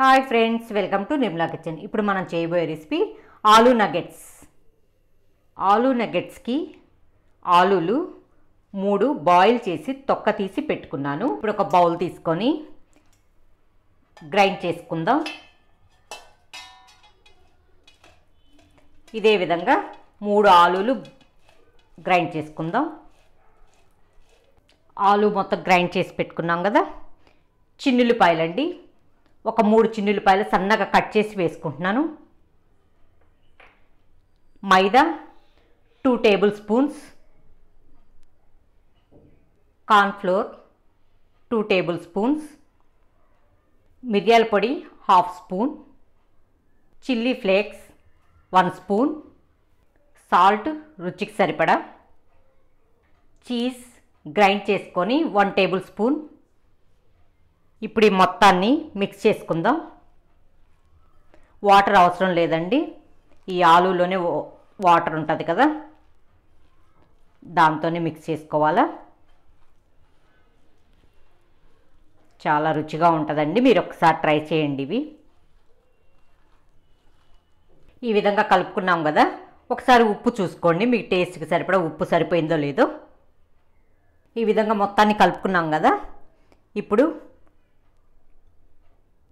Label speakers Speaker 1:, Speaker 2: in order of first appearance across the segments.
Speaker 1: hi friends welcome to Nirmala kitchen ఇప్పుడు మనం చేయబోయే రెసిపీ ఆలూ నగెట్స్ ఆలూ నగెట్స్కి ఆలూలు మూడు బాయిల్ చేసి తొక్క తీసి పెట్టుకున్నాను ఇప్పుడు ఒక బౌల్ తీసుకొని గ్రైండ్ చేసుకుందాం ఇదే విధంగా మూడు ఆలూలు గ్రైండ్ చేసుకుందాం ఆలు మొత్తం గ్రైండ్ చేసి పెట్టుకున్నాం కదా చిన్నులు పాయలండి ఒక మూడు చిన్నులపాయలు సన్నగా కట్ చేసి వేసుకుంటున్నాను maida two tablespoons cornflour two tablespoons మిరియాల పొడి half spoon chilli flakes one spoon salt రుచికి సరిపడా చీజ్ గ్రైండ్ చేసుకొని వన్ టేబుల్ స్పూన్ ఇప్పుడు ఈ మొత్తాన్ని మిక్స్ చేసుకుందాం వాటర్ అవసరం లేదండి ఈ ఆలులోనే వాటర్ ఉంటుంది కదా దాంతోనే మిక్స్ చేసుకోవాలా చాలా రుచిగా ఉంటుందండి మీరు ఒకసారి ట్రై చేయండి ఇవి ఈ విధంగా కలుపుకున్నాం కదా ఒకసారి ఉప్పు చూసుకోండి మీకు టేస్ట్కి సరిపడా ఉప్పు సరిపోయిందో లేదో ఈ విధంగా మొత్తాన్ని కలుపుకున్నాం కదా ఇప్పుడు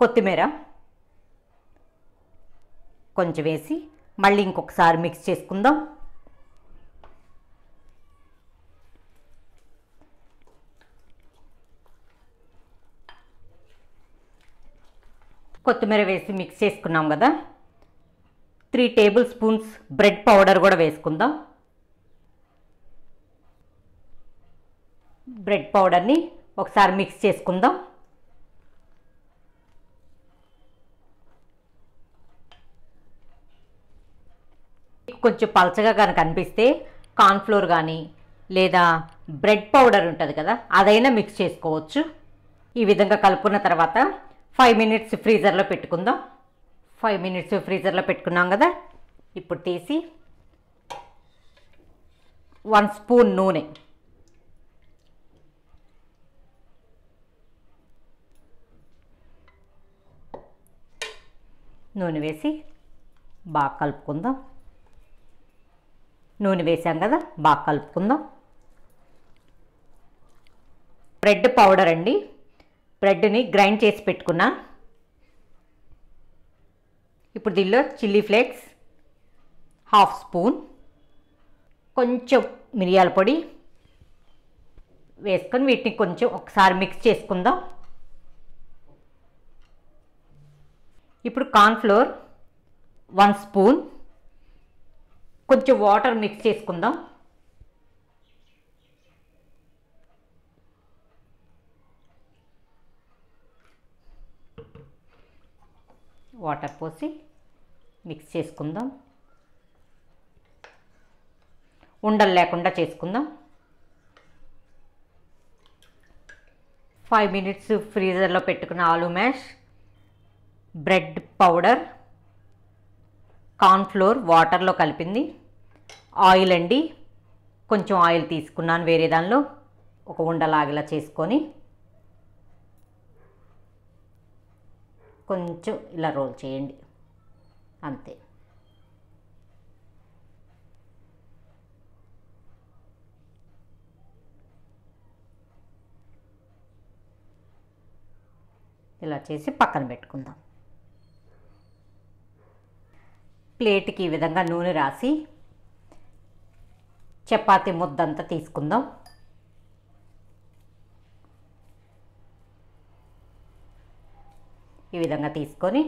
Speaker 1: కొత్తిమీర కొంచెం వేసి మళ్ళీ ఇంకొకసారి మిక్స్ చేసుకుందాం కొత్తిమీర వేసి మిక్స్ చేసుకున్నాం కదా three tablespoons bread powder కూడా వేసుకుందాం బ్రెడ్ పౌడర్ని ఒకసారి మిక్స్ చేసుకుందాం మీకు కొంచెం పలచగా కనుక అనిపిస్తే కార్న్ఫ్లోర్ కానీ లేదా బ్రెడ్ పౌడర్ ఉంటుంది కదా అదైనా మిక్స్ చేసుకోవచ్చు ఈ విధంగా కలుపుకున్న తర్వాత ఫైవ్ మినిట్స్ ఫ్రీజర్లో పెట్టుకుందాం ఫైవ్ మినిట్స్ ఫ్రీజర్లో పెట్టుకున్నాం కదా ఇప్పుడు తీసి వన్ స్పూన్ నూనె నూనె వేసి బాగా కలుపుకుందాం నూనె వేసాం కదా బాగా కలుపుకుందాం బ్రెడ్ పౌడర్ అండి బ్రెడ్ని గ్రైండ్ చేసి పెట్టుకున్నా ఇప్పుడు దీనిలో చిల్లీ ఫ్లేక్స్ హాఫ్ స్పూన్ కొంచెం మిరియాల పొడి వేసుకొని వీటిని కొంచెం ఒకసారి మిక్స్ చేసుకుందాం ఇప్పుడు కార్న్ఫ్లోర్ వన్ స్పూన్ కొంచెం వాటర్ మిక్స్ చేసుకుందాం వాటర్ పోసి మిక్స్ చేసుకుందాం ఉండలు లేకుండా చేసుకుందాం ఫైవ్ మినిట్స్ ఫ్రీజర్లో పెట్టుకున్న ఆలు మ్యాష్ బ్రెడ్ పౌడర్ కార్న్ఫ్లోర్ వాటర్లో కలిపింది ఆయిల్ అండి కొంచెం ఆయిల్ తీసుకున్నాను వేరే దానిలో ఒక ఉండలాగిలా చేసుకొని కొంచెం ఇలా రోల్ చేయండి అంతే ఇలా చేసి పక్కన పెట్టుకుందాం ప్లేట్కి ఈ విధంగా నూనె రాసి చపాతి ముద్దంతా తీసుకుందాం ఈ విధంగా తీసుకొని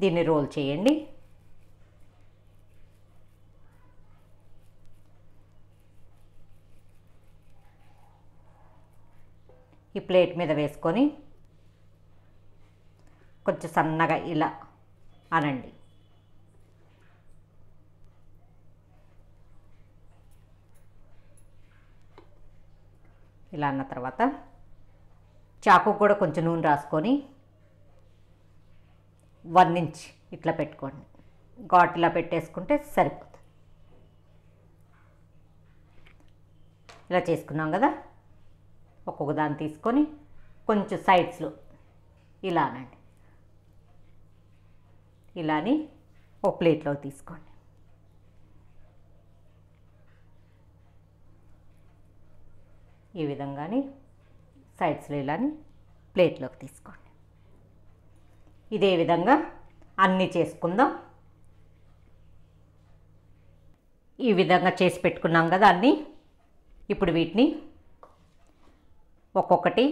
Speaker 1: దీన్ని రోల్ చేయండి ఈ ప్లేట్ మీద వేసుకొని కొంచెం సన్నగా ఇలా అనండి ఇలా అన్న తర్వాత చాకు కూడా కొంచెం నూనె రాసుకొని వన్ ఇంచ్ ఇట్లా పెట్టుకోండి ఘాట్ ఇలా పెట్టేసుకుంటే సరిపోతుంది ఇలా చేసుకున్నాం కదా ఒక్కొక్క దాన్ని తీసుకొని కొంచెం సైడ్స్లో ఇలానండి అని ఒక ప్లేట్లో తీసుకోండి ఈ విధంగాని సైడ్స్లో ఇలాని ప్లేట్లోకి తీసుకోండి ఇదే విధంగా అన్నీ చేసుకుందాం ఈ విధంగా చేసి పెట్టుకున్నాం కదా అన్నీ ఇప్పుడు వీటిని ఒక్కొక్కటి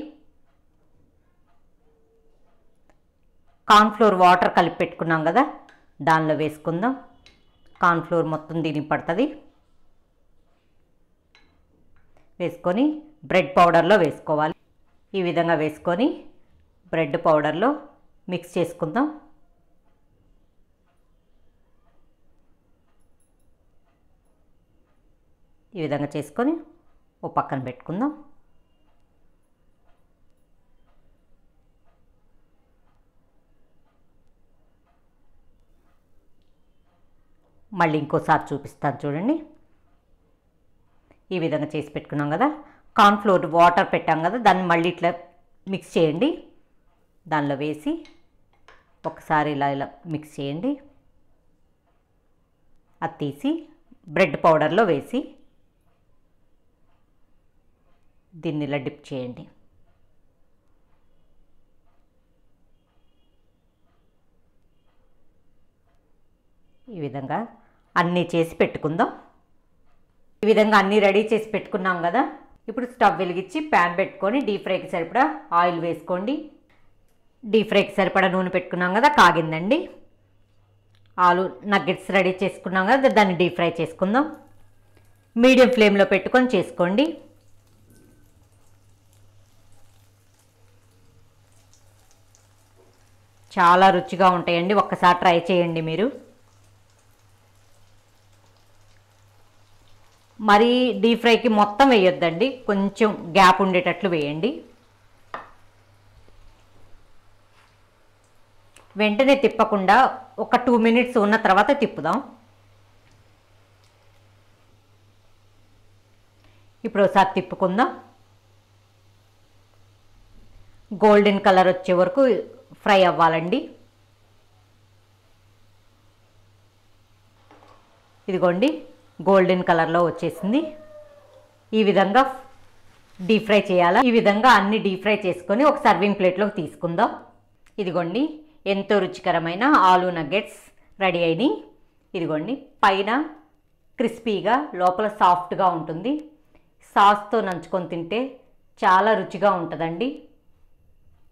Speaker 1: కార్న్ఫ్లోర్ వాటర్ కలిపి పెట్టుకున్నాం కదా దానిలో వేసుకుందాం కార్న్ఫ్లోర్ మొత్తం దీనికి పడుతుంది వేసుకొని బ్రెడ్ పౌడర్లో వేసుకోవాలి ఈ విధంగా వేసుకొని బ్రెడ్ పౌడర్లో మిక్స్ చేసుకుందాం ఈ విధంగా చేసుకొని ఓ పక్కన పెట్టుకుందాం మళ్ళీ ఇంకోసారి చూపిస్తాను చూడండి ఈ విధంగా చేసి పెట్టుకున్నాం కదా కార్న్ఫ్లోర్ వాటర్ పెట్టాం కదా దాన్ని మళ్ళీ ఇట్లా మిక్స్ చేయండి దానిలో వేసి ఒకసారి ఇలా ఇలా మిక్స్ చేయండి అది తీసి బ్రెడ్ పౌడర్లో వేసి దీన్ని ఇలా డిప్ చేయండి ఈ విధంగా అన్నీ చేసి పెట్టుకుందాం ఈ విధంగా అన్నీ రెడీ చేసి పెట్టుకున్నాం కదా ఇప్పుడు స్టవ్ వెలిగించి ప్యాన్ పెట్టుకొని డీప్ ఫ్రైకి సరిపడా ఆయిల్ వేసుకోండి డీప్ ఫ్రైకి సరిపడా నూనె పెట్టుకున్నాం కదా కాగిందండి ఆలు నగ్గెట్స్ రెడీ చేసుకున్నాం కదా దాన్ని డీప్ ఫ్రై చేసుకుందాం మీడియం ఫ్లేమ్లో పెట్టుకొని చేసుకోండి చాలా రుచిగా ఉంటాయండి ఒక్కసారి ట్రై చేయండి మీరు మరీ డీప్ ఫ్రైకి మొత్తం వేయొద్దండి కొంచెం గ్యాప్ ఉండేటట్లు వేయండి వెంటనే తిప్పకుండా ఒక టూ మినిట్స్ ఉన్న తర్వాత తిప్పుదాం ఇప్పుడు ఒకసారి తిప్పుకుందాం గోల్డెన్ కలర్ వచ్చే వరకు ఫ్రై అవ్వాలండి ఇదిగోండి గోల్డెన్ కలర్లో వచ్చేసింది ఈ విధంగా డీప్ ఫ్రై చేయాలా ఈ విధంగా అన్ని డీప్ ఫ్రై చేసుకొని ఒక సర్వింగ్ ప్లేట్లోకి తీసుకుందాం ఇదిగోండి ఎంతో రుచికరమైన ఆలూ నగ్గెట్స్ రెడీ అయినాయి ఇదిగోండి పైన క్రిస్పీగా లోపల సాఫ్ట్గా ఉంటుంది సాస్తో నంచుకొని తింటే చాలా రుచిగా ఉంటుందండి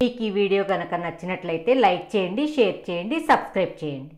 Speaker 1: మీకు ఈ వీడియో కనుక నచ్చినట్లయితే లైక్ చేయండి షేర్ చేయండి సబ్స్క్రైబ్ చేయండి